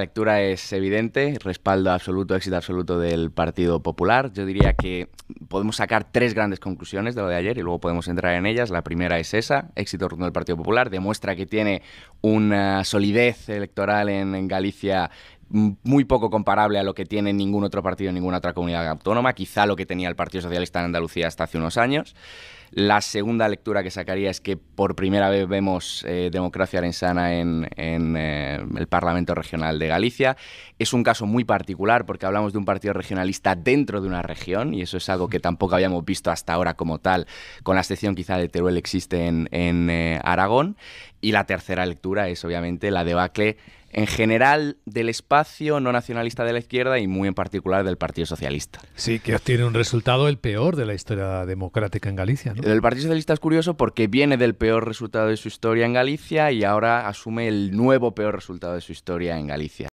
La lectura es evidente, respaldo absoluto, éxito absoluto del Partido Popular. Yo diría que podemos sacar tres grandes conclusiones de lo de ayer y luego podemos entrar en ellas. La primera es esa, éxito rotundo del Partido Popular, demuestra que tiene una solidez electoral en, Galicia muy poco comparable a lo que tiene ningún otro partido en ninguna otra comunidad autónoma, quizá lo que tenía el Partido Socialista en Andalucía hasta hace unos años. La segunda lectura que sacaría es que por primera vez vemos eh, democracia arensana en, eh, el Parlamento Regional de Galicia. Es un caso muy particular porque hablamos de un partido regionalista dentro de una región y eso es algo que tampoco habíamos visto hasta ahora como tal, con la excepción quizá de Teruel existe en, eh, Aragón. Y la tercera lectura es obviamente la debacle en general del espacio no nacionalista de la izquierda y muy en particular del Partido Socialista. Sí, que obtiene un resultado el peor de la historia democrática en Galicia. ¿no? El Partido Socialista es curioso porque viene del peor resultado de su historia en Galicia y ahora asume el nuevo peor resultado de su historia en Galicia.